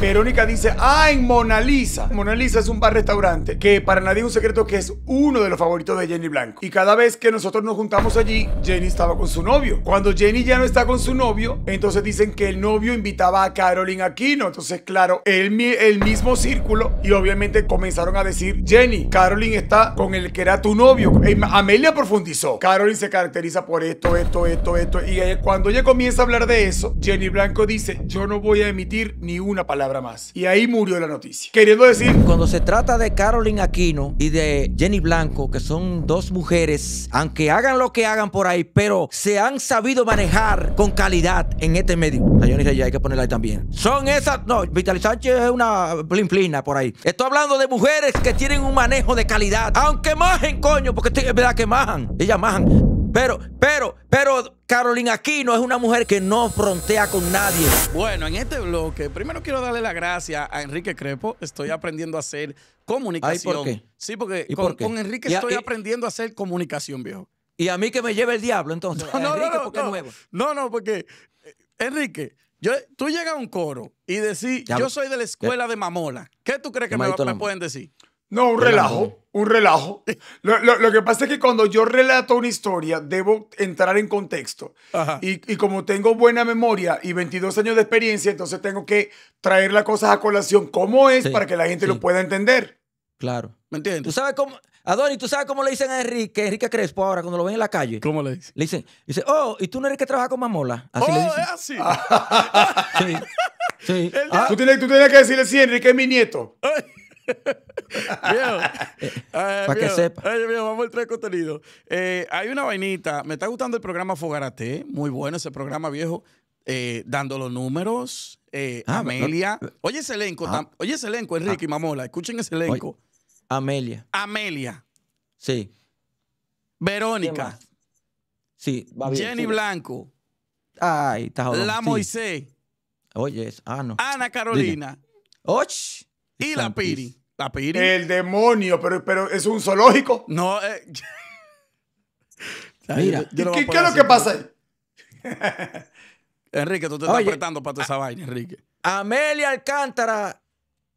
Verónica dice, ah en Mona Lisa! Mona Lisa es un bar-restaurante que para nadie es un secreto que es uno de los favoritos de Jenny Blanco. Y cada vez que nosotros nos juntamos allí, Jenny estaba con su novio. Cuando Jenny ya no está con su novio, entonces dicen que el novio invitaba a Carolyn Aquino. Entonces, claro, el, el mismo círculo y obviamente comenzaron a decir, Jenny, Carolyn está con el que era tu novio. Em, Amelia profundizó. Carolyn se caracteriza por esto, esto, esto, esto. Y cuando ella comienza a hablar de eso, Jenny Blanco dice, yo no voy a emitir ni una palabra más. Y ahí murió la noticia. Queriendo decir... Cuando se trata de Carolyn Aquino y de Jenny Blanco, que son dos mujeres, aunque hagan lo que hagan por ahí, pero se han sabido manejar con calidad en este medio. hay que ponerla ahí también. Son esas... No, Vitali Sánchez es una blinflina por ahí. Estoy hablando de mujeres que tienen un manejo de calidad. Aunque majen, coño, porque es verdad que majan. Ellas majan. Pero, pero, pero Carolina no es una mujer que no frontea con nadie. Bueno, en este bloque, primero quiero darle la gracia a Enrique Crepo. Estoy aprendiendo a hacer comunicación. Sí, porque con, Enrique estoy aprendiendo a hacer comunicación, viejo. Y a mí que me lleve el diablo, entonces. No, no, no, no, porque, eh, Enrique, tú llegas a un coro y decís, yo soy de la escuela de Mamola. ¿Qué tú crees que me, me pueden decir? No, un relajo un relajo. Lo, que pasa es que cuando yo relato una historia, debo entrar en contexto. Y, como tengo buena memoria y 22 años de experiencia, entonces tengo que traer las cosas a colación como es para que la gente lo pueda entender. Claro. ¿Me entiendes? ¿Tú sabes cómo, Adonis, ¿tú sabes cómo le dicen a Enrique, Enrique Crespo ahora cuando lo ven en la calle? ¿Cómo le dicen? dicen, dice, oh, ¿y tú no eres que trabaja con mamola? Así oh, así. sí. Ah. Tú, tienes, tú, tienes, que decirle, sí, Enrique es mi nieto. Eh, eh, Para que sepa. vamos a vamos el contenido. Eh, hay una vainita. Me está gustando el programa Fogarate. Muy bueno ese programa viejo. dando los números. Ah, Amelia. oye ese elenco. Ah. oye ese elenco, Enrique y ah. Mamola. Escuchen ese elenco. Amelia. Amelia. Sí. Verónica. Sí. Jenny Blanco. Ay, está La Moisés. Oye, ah, Ana Carolina. Och. Y la Piri. La Piri. El demonio, pero, pero es un zoológico. No, eh, Mira, ¿qué, es lo que pasa ahí? Enrique, tú te estás apretando para toda esa vaina, Enrique. Amelia Alcántara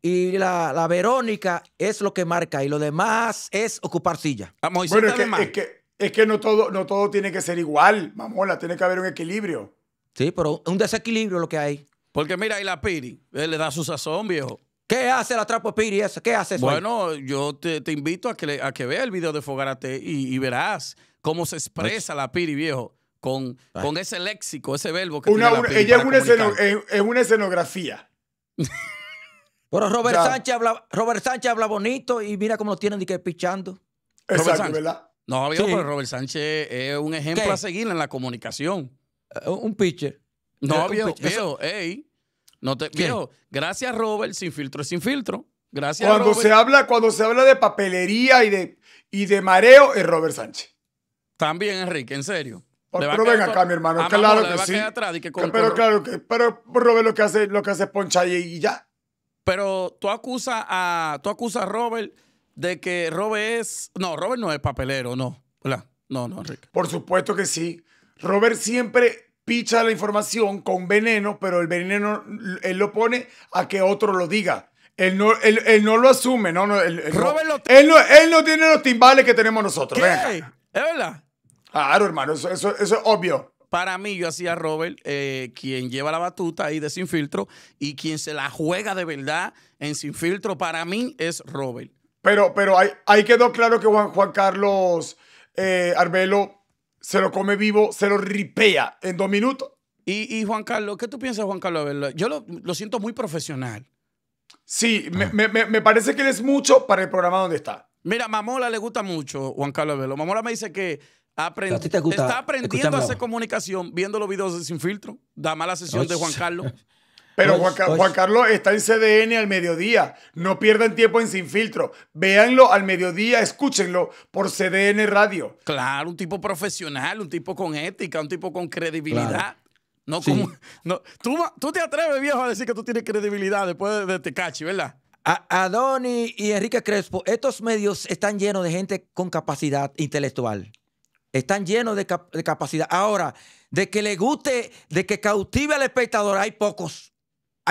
y la, Verónica es lo que marca y lo demás es ocupar silla. Ah, bueno, es que, es que, no, todo, no todo tiene que ser igual, mamola, tiene que haber un equilibrio. Sí, pero un desequilibrio lo que hay. Porque mira, y la Piri, él le da su sazón, viejo. ¿Qué hace la Trapo Piri eso? ¿Qué hace eso? Bueno, yo te, invito a que, que veas el video de Fogarate y, verás cómo se expresa la Piri, viejo, con, con ese léxico, ese verbo que tiene la Ella es una, es, una escenografía. Pero Robert, Sánchez habla, Robert Sánchez habla bonito y mira cómo lo tienen de que pichando. Exacto, ¿verdad? No, pero Robert Sánchez es un ejemplo a seguir en la comunicación. Eh, un pitcher. No, eh, viejo, viejo, ey. No te, viejo, gracias Robert, sin filtro es sin filtro. Gracias cuando Se habla, cuando se habla de papelería y de, y de mareo, es Robert Sánchez. También, Enrique, en serio. Oh, pero, ven acá, mi hermano, claro que sí. pero claro Robert lo que hace, lo que hace es poncha y, ya. Pero tú acusas a, tú acusas Robert de que Robert es, no, Robert no es papelero, no, hola No, no, Enrique. Por supuesto que sí. Robert siempre picha la información con veneno, pero el veneno él lo pone a que otro lo diga. Él no, él, no lo asume, no, no, él, él no, tiene los timbales que tenemos nosotros. ¿Es verdad? Claro, hermano, eso, es obvio para mí, yo hacía Robert eh, quien lleva la batuta ahí de Sin Filtro y quien se la juega de verdad en Sin Filtro, para mí es Robert. Pero, pero ahí, quedó claro que Juan, Juan Carlos eh, Arbelo se lo come vivo, se lo ripea en dos minutos. Y, Juan Carlos, ¿qué tú piensas, Juan Carlos? Ver, yo lo, siento muy profesional. Sí, ah. me, parece que él es mucho para el programa donde está. Mira, Mamola le gusta mucho Juan Carlos Velo. Mamola me dice que está aprendiendo a hacer comunicación viendo los videos Sin Filtro. Da mala sesión de Juan Carlos. Pero pues, pues Juan, Carlos está en CDN al mediodía. No pierdan tiempo en Sin Filtro. Véanlo al mediodía, escúchenlo por CDN Radio. Claro, un tipo profesional, un tipo con ética, un tipo con credibilidad. No, ¿tú, te atreves, viejo, a decir que tú tienes credibilidad después de, Tecachi, este ¿verdad? A, Adoni y Enrique Crespo, estos medios están llenos de gente con capacidad intelectual. Están llenos de, de capacidad. Ahora, de que le guste, de que cautive al espectador, hay pocos.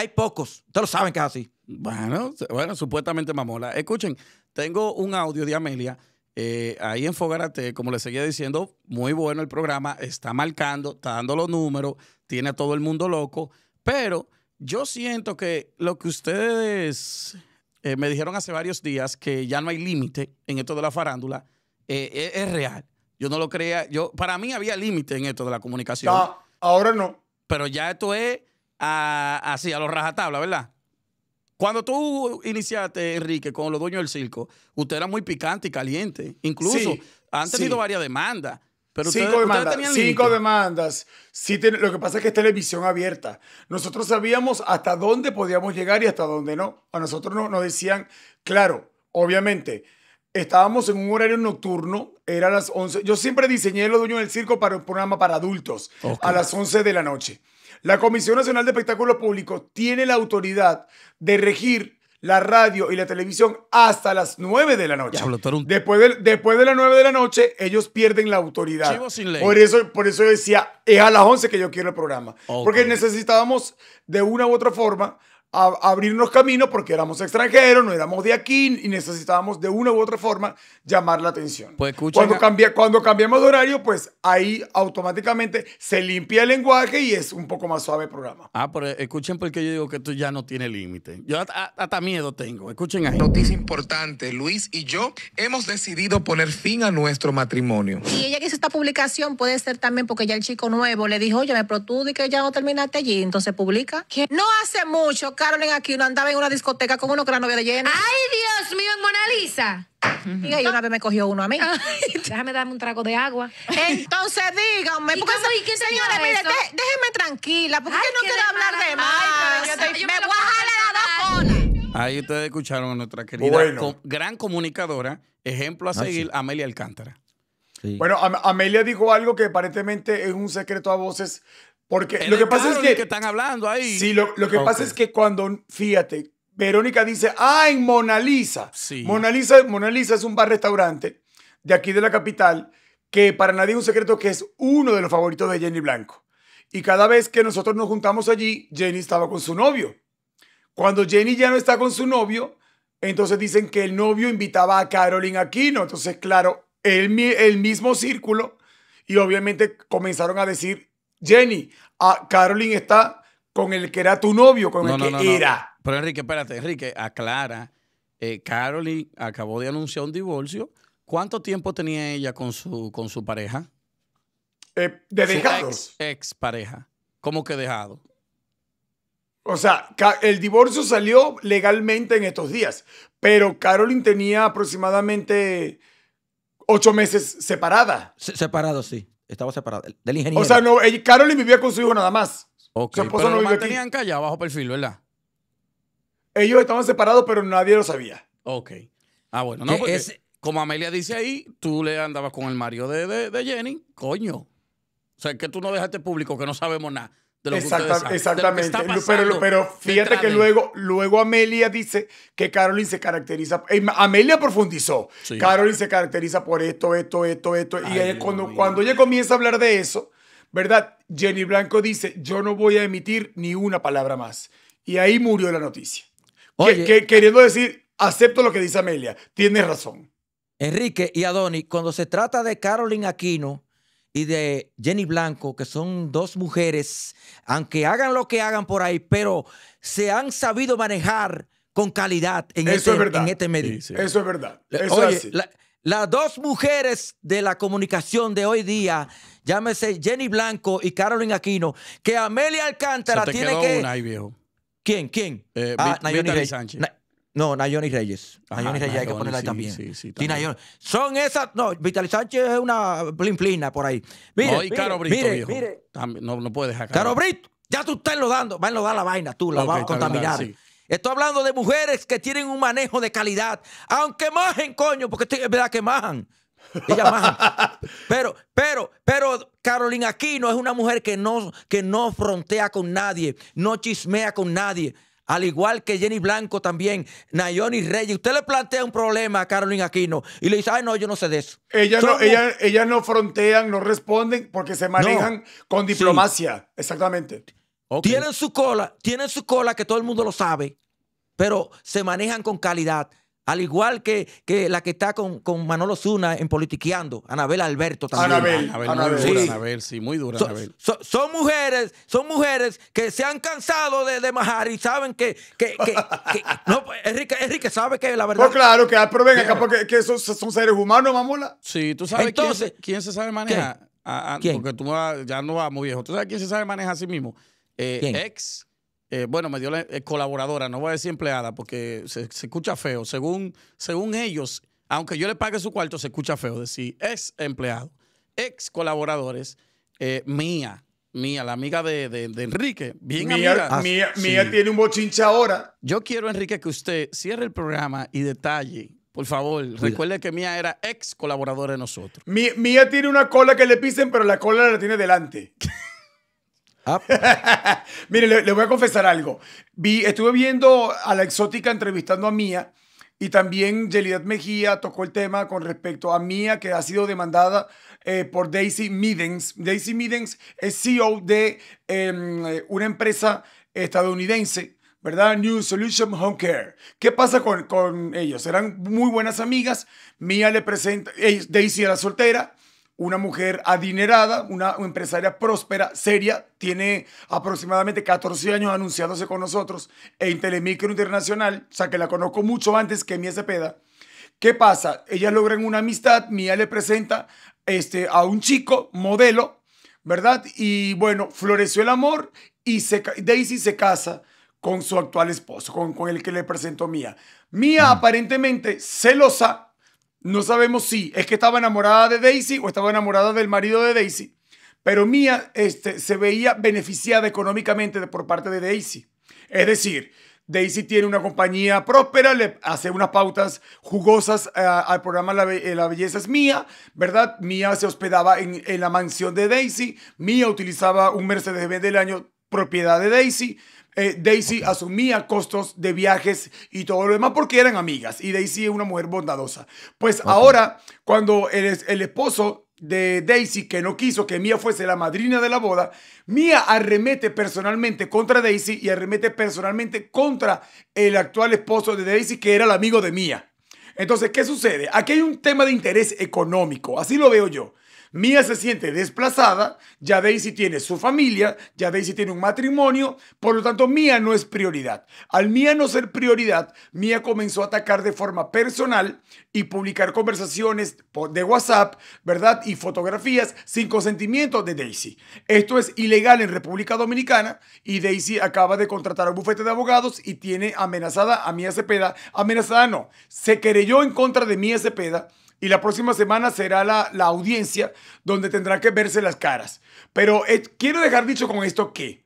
Hay pocos. Ustedes lo saben que es así. Bueno, bueno, supuestamente mamola. Escuchen, tengo un audio de Amelia. Eh, ahí en Fogarate, como les seguía diciendo, muy bueno el programa, está marcando, está dando los números, tiene a todo el mundo loco, pero yo siento que lo que ustedes eh, me dijeron hace varios días, que ya no hay límite en esto de la farándula, eh, es, real. Yo no lo creía, yo, para mí había límite en esto de la comunicación. Ah, ahora no. Pero ya esto es a, así, a los rajatabla, ¿verdad? Cuando tú iniciaste, Enrique, con los dueños del circo, usted era muy picante y caliente. Incluso han tenido varias demandas. Pero cinco demandas. demandas. Sí, lo que pasa es que es televisión abierta. Nosotros sabíamos hasta dónde podíamos llegar y hasta dónde no. A nosotros no, nos decían, claro, obviamente, estábamos en un horario nocturno, era a las 11. Yo siempre diseñé los dueños del circo para un programa para adultos, a las 11 de la noche. La Comisión Nacional de Espectáculos Públicos tiene la autoridad de regir la radio y la televisión hasta las nueve de la noche. después, de, después de las nueve de la noche, ellos pierden la autoridad. Por eso, por eso yo decía, es a las once que yo quiero el programa. Porque necesitábamos, de una u otra forma, a abrirnos caminos porque éramos extranjeros, no éramos de aquí y necesitábamos de una u otra forma llamar la atención. Pues cuando, cuando cambiamos de horario, pues ahí automáticamente se limpia el lenguaje y es un poco más suave el programa. Ah, pero eh, escuchen porque yo digo que esto ya no tiene límite. Yo hasta, miedo tengo. Escuchen ahí. Noticia importante, Luis y yo hemos decidido poner fin a nuestro matrimonio. Y ella que hizo esta publicación puede ser también porque ya el chico nuevo le dijo, oye, me y que ya no terminaste allí, entonces publica. que No hace mucho Carolyn aquí, uno andaba en una discoteca con uno que era novia de Jenny. ¡Ay, Dios mío, en Mona Lisa! Y ahí una vez me cogió uno a mí. Déjame darme un trago de agua. Entonces díganme. porque y señores, mire, déjenme tranquila, porque no quiero hablar de más. Ay, yo me voy a jalar la Ahí ustedes escucharon a nuestra querida gran comunicadora, ejemplo a ah, seguir, Amelia Alcántara. Bueno, Amelia dijo algo que aparentemente es un secreto a voces porque lo que pasa es que, están hablando ahí. Sí, lo, que pasa es que cuando, fíjate, Verónica dice, ah, en Mona Lisa. Sí. Mona Lisa, es un bar-restaurante de aquí de la capital que para nadie es un secreto que es uno de los favoritos de Jenny Blanco. Y cada vez que nosotros nos juntamos allí, Jenny estaba con su novio. Cuando Jenny ya no está con su novio, entonces dicen que el novio invitaba a Carolyn Aquino. Entonces, claro, el, el mismo círculo y obviamente comenzaron a decir Jenny, a ah, está con el que era tu novio, con el que era. Pero Enrique, espérate, Enrique, aclara. Eh, acabó de anunciar un divorcio. ¿Cuánto tiempo tenía ella con su, con su pareja? Eh, de dejados. ex, pareja. ¿Cómo que dejado? O sea, el divorcio salió legalmente en estos días, pero carolyn tenía aproximadamente ocho meses separada. separado, sí estaba separado del ingeniero. O sea, no, Carolyn vivía con su hijo nada más. Ok, Su esposa pero no mantenían callado bajo perfil, ¿verdad? Ellos estaban separados, pero nadie lo sabía. Ok. Ah, bueno. No, porque es- como Amelia dice ahí, tú le andabas con el Mario de, de- Jenny, coño. O sea, que tú no dejaste público que no sabemos nada exactamente. pero, pero, fíjate que luego, luego Amelia dice que Carolyn se caracteriza. Eh, Amelia profundizó. Carolyn se caracteriza por esto, esto, esto, esto. y cuando, cuando ella comienza a hablar de eso, ¿verdad? Jenny Blanco dice: Yo no voy a emitir ni una palabra más. Y ahí murió la noticia. Que, queriendo decir, acepto lo que dice Amelia. Tienes razón. Enrique y Adoni, cuando se trata de Carolyn Aquino y de Jenny Blanco, que son dos mujeres, aunque hagan lo que hagan por ahí, pero se han sabido manejar con calidad en, este, en este medio. Eso es verdad. Oye, las dos mujeres de la comunicación de hoy día, llámese Jenny Blanco y Carolyn Aquino, que Amelia Alcántara tiene que... ¿Quién? ¿Quién? Eh, ah, Sánchez. No, Nayoni Reyes. Ah, Nayoni Reyes hay que ponerla ahí también. Sí, Son esas. No, Vital Sánchez es una plimplina por ahí. Mire, no, y Caro Brito, mire, no, puede dejar Caro. Brito, ya tú estás enlodando. Va a enlodar la vaina, tú la vas a contaminar. Estoy hablando de mujeres que tienen un manejo de calidad. Aunque majen, coño, porque es verdad que majan. Ella maja. Pero, pero, pero Carolina Aquino es una mujer que no, que no frontea con nadie, no chismea con nadie al igual que Jenny Blanco también, Nayoni Reyes. Usted le plantea un problema a Carolina Aquino y le dice, ay, no, yo no sé de eso. Ellas no, ella, no frontean, no responden porque se manejan con diplomacia. Exactamente. Tienen su cola, tienen su cola que todo el mundo lo sabe, pero se manejan con calidad. Al igual que, que la que está con, con Manolo Zuna en Politiqueando, Anabel Alberto también. Anabel, Anabel, Muy dura, sí. Anabel, sí, muy dura Anabel. son mujeres, son mujeres que se han cansado de, de majar y saben que, que, que, no, pues, Enrique, sabe que la verdad. Pues claro, que ah, ven acá porque que son, seres humanos, mamola. Sí, tú sabes Entonces, quién, se sabe manejar. ¿Quién? Ah, ah, porque tú ya no vas muy viejo. ¿Tú sabes quién se sabe manejar a sí mismo? Eh, ¿Quién? Ex eh, bueno, me dio la eh, colaboradora, no voy a decir empleada porque se, escucha feo. Según, según ellos, aunque yo le pague su cuarto, se escucha feo decir ex empleado, ex colaboradores, eh, mía, mía, la amiga de, Enrique, bien mía, amiga. Mía, ah, tiene un bochincha ahora. Yo quiero, Enrique, que usted cierre el programa y detalle. Por favor, recuerde que Mía era ex colaboradora de nosotros. Mía, mía tiene una cola que le pisen, pero la cola la tiene delante. Ah. Mire, le, voy a confesar algo. Vi, estuve viendo a la exótica entrevistando a Mía y también Yelidat Mejía tocó el tema con respecto a Mía, que ha sido demandada eh, por Daisy Middens. Daisy Middens es CEO de em, eh, una empresa estadounidense ¿verdad? New Solution Home Care. ¿Qué pasa con, ellos? Eran muy buenas amigas. Mía le presenta, eh, Daisy era soltera, una mujer adinerada, una empresaria próspera, seria, tiene aproximadamente 14 años anunciándose con nosotros en Telemicro Internacional, o sea que la conozco mucho antes que Mía Cepeda. ¿Qué pasa? Ellas logran una amistad, Mía le presenta este, a un chico, modelo, ¿verdad? Y bueno, floreció el amor y Daisy se casa con su actual esposo, con, con el que le presentó Mía. Mía mm. aparentemente celosa no sabemos si es que estaba enamorada de Daisy o estaba enamorada del marido de Daisy, pero Mia este, se veía beneficiada económicamente por parte de Daisy. Es decir, Daisy tiene una compañía próspera, le hace unas pautas jugosas eh, al programa eh, la, Belleza es Mía, ¿verdad? Mia se hospedaba en, la mansión de Daisy, Mia utilizaba un Mercedes-Benz del año propiedad de Daisy, eh, Daisy asumía costos de viajes y todo lo demás porque eran amigas y Daisy es una mujer bondadosa. Pues ahora, cuando el, el esposo de Daisy que no quiso que Mia fuese la madrina de la boda, Mia arremete personalmente contra Daisy y arremete personalmente contra el actual esposo de Daisy que era el amigo de Mia. Entonces, ¿qué sucede? Aquí hay un tema de interés económico, así lo veo yo. Mía se siente desplazada, ya Daisy tiene su familia, ya Daisy tiene un matrimonio, por lo tanto Mía no es prioridad. Al Mía no ser prioridad, Mía comenzó a atacar de forma personal y publicar conversaciones de WhatsApp, ¿verdad? Y fotografías sin consentimiento de Daisy. Esto es ilegal en República Dominicana y Daisy acaba de contratar a un bufete de abogados y tiene amenazada a Mía Cepeda, amenazada no, se querelló en contra de Mía Cepeda y la próxima semana será la, audiencia donde tendrá que verse las caras. Pero eh, quiero dejar dicho con esto que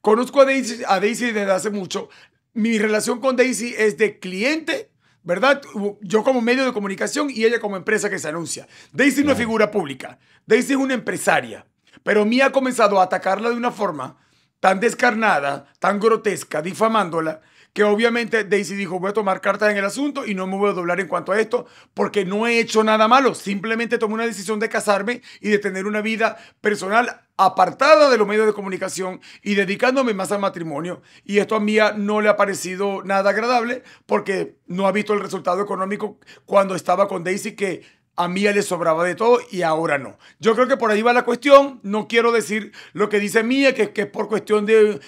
conozco a Daisy, desde hace mucho. Mi relación con Daisy es de cliente ¿verdad? Yo como medio de comunicación y ella como empresa que se anuncia. Daisy no es figura pública, Daisy es una empresaria, pero me ha comenzado a atacarla de una forma tan descarnada, tan grotesca, difamándola, que obviamente Daisy dijo, voy a tomar cartas en el asunto y no me voy a doblar en cuanto a esto, porque no he hecho nada malo, simplemente tomé una decisión de casarme y de tener una vida personal apartada de los medios de comunicación y dedicándome más al matrimonio. Y esto a mí no le ha parecido nada agradable porque no ha visto el resultado económico cuando estaba con Daisy que a Mía le sobraba de todo y ahora no. Yo creo que por ahí va la cuestión. No quiero decir lo que dice Mía, que, que es por cuestión de,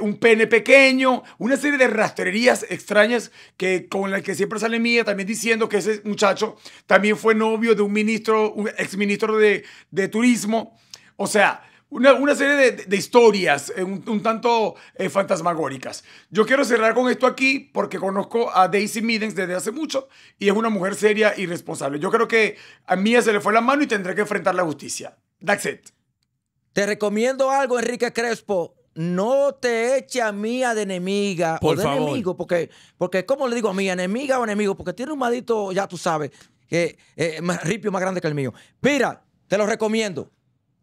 un pene pequeño, una serie de rastrerías extrañas que, con las que siempre sale Mía, también diciendo que ese muchacho también fue novio de un ministro, un exministro de, de turismo. O sea, una, serie de, historias eh, un, tanto eh, fantasmagóricas. Yo quiero cerrar con esto aquí porque conozco a Daisy Middens desde hace mucho y es una mujer seria y responsable. Yo creo que a Mía se le fue la mano y tendré que enfrentar la justicia. That's Te recomiendo algo, Enrique Crespo. No te eche a Mía de enemiga o de enemigo, porque, porque, ¿cómo le digo a Mía? ¿Enemiga o enemigo? Porque tiene un madito, ya tú sabes, que es eh, más, ripio más grande que el mío. Mira, te lo recomiendo.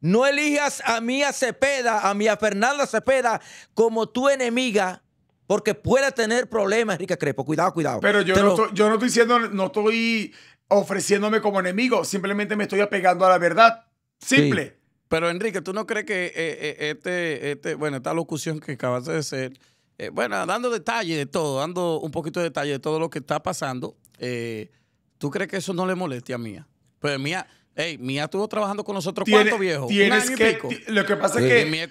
No elijas a Mía Cepeda, a Mía Fernanda Cepeda, como tu enemiga, porque puede tener problemas, Enrique Crepo. Cuidado, cuidado. Pero yo, no, estoy, yo no estoy diciendo, no estoy ofreciéndome como enemigo, simplemente me estoy apegando a la verdad. Simple. Pero Enrique, ¿tú no crees que eh, eh, este, este, bueno, esta locución que acabas de hacer, eh, bueno, dando detalle de todo, dando un poquito de detalle de todo lo que está pasando, ¿tú crees que eso no le moleste a Mía? Pues Mía, Ey, Mía estuvo trabajando con nosotros cuánto, viejo. Tienes que. Lo que pasa es que.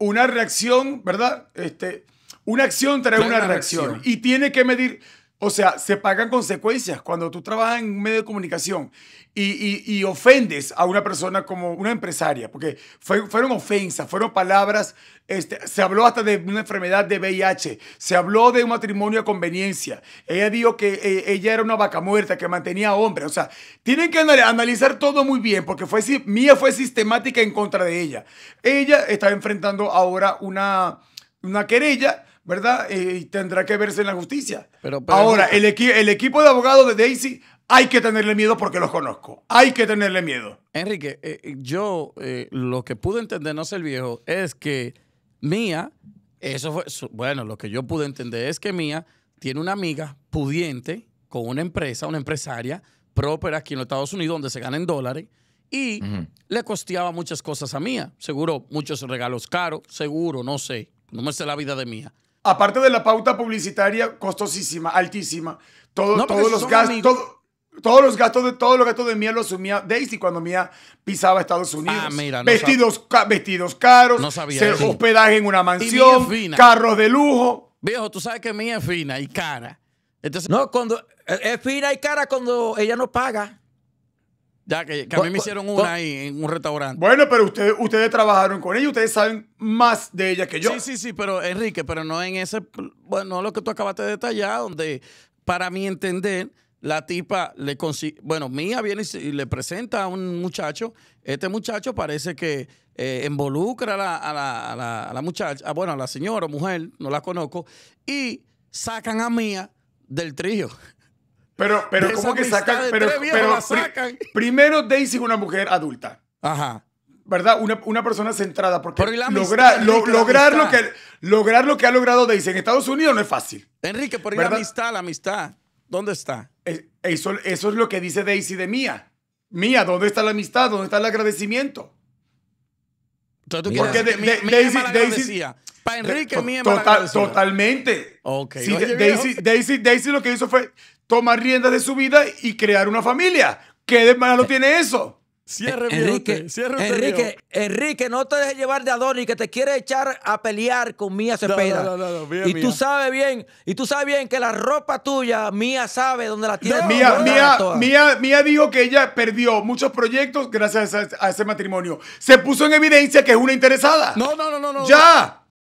Una, reacción, ¿verdad? Este, una acción trae una, reacción. Y tiene que medir. O sea, se pagan consecuencias cuando tú trabajas en un medio de comunicación y, ofendes a una persona como una empresaria, porque fueron ofensas, fueron palabras, este, se habló hasta de una enfermedad de VIH, se habló de un matrimonio a conveniencia, ella dijo que eh, ella era una vaca muerta, que mantenía a hombres, o sea, tienen que analizar todo muy bien, porque fue, Mía fue sistemática en contra de ella. Ella está enfrentando ahora una, una querella ¿verdad? Y tendrá que verse en la justicia. Pero, Ahora, el, equipo de abogados de Daisy hay que tenerle miedo porque los conozco. Hay que tenerle miedo. Enrique, eh, eh, yo eh, lo que pude entender, no sé el viejo, es que Mía, eso fue, bueno, lo que yo pude entender es que Mía tiene una amiga pudiente con una empresa, una empresaria própera aquí en los Estados Unidos donde se ganan dólares y le costeaba muchas cosas a Mía. Seguro muchos regalos caros, seguro, no sé. No me sé la vida de Mía aparte de la pauta publicitaria costosísima, altísima, todos los gastos, todos los gastos de todos los gastos de Mía lo asumía Daisy cuando Mía pisaba Estados ah, Unidos. vestidos, caros, ser hospedaje en una mansión, carros de lujo. Viejo, tú sabes que Mía es fina y cara. no, cuando eh, es fina y cara cuando ella no paga. Ya que, a mí me pues, hicieron una ahí en un restaurante. Bueno, pero ustedes, ustedes trabajaron con ella, ustedes saben más de ella que yo. Sí, sí, sí, pero Enrique, pero no en ese, bueno, lo que tú acabaste de detallar, donde para mi entender, la tipa le consigue, bueno, Mía viene y le presenta a un muchacho, este muchacho parece que eh, involucra a la, a, la, a, la, muchacha, bueno, a la señora, mujer, no la conozco, y sacan a Mía del trío. Pero, pero, ¿cómo que sacan? Pero, pero primero Daisy es una mujer adulta. Ajá. ¿Verdad? Una, una persona centrada. Porque lograr, lo que, lograr lo que ha logrado Daisy en Estados Unidos no es fácil. Enrique, por la amistad, la amistad, ¿dónde está? Eso, eso es lo que dice Daisy de Mía. Mía, ¿dónde está la amistad? ¿Dónde está el agradecimiento? Entonces, ¿tú Porque Daisy, Daisy para Enrique, Mía Totalmente. Okay. Sí, Daisy, Daisy, Daisy lo que hizo fue tomar riendas de su vida y crear una familia. ¿Qué de eh, tiene eso? Cierre, eh, Enrique, cierre Enrique, Enrique, no te dejes llevar de Adonis que te quiere echar a pelear con Mía Cepeda. y tú sabes bien, y tú sabes bien que la ropa tuya, Mía sabe dónde la tiene. Mía, mía, mía, mía, dijo que ella perdió muchos proyectos gracias a ese, a ese, matrimonio. Se puso en evidencia que es una interesada. No, no, no, no. Ya.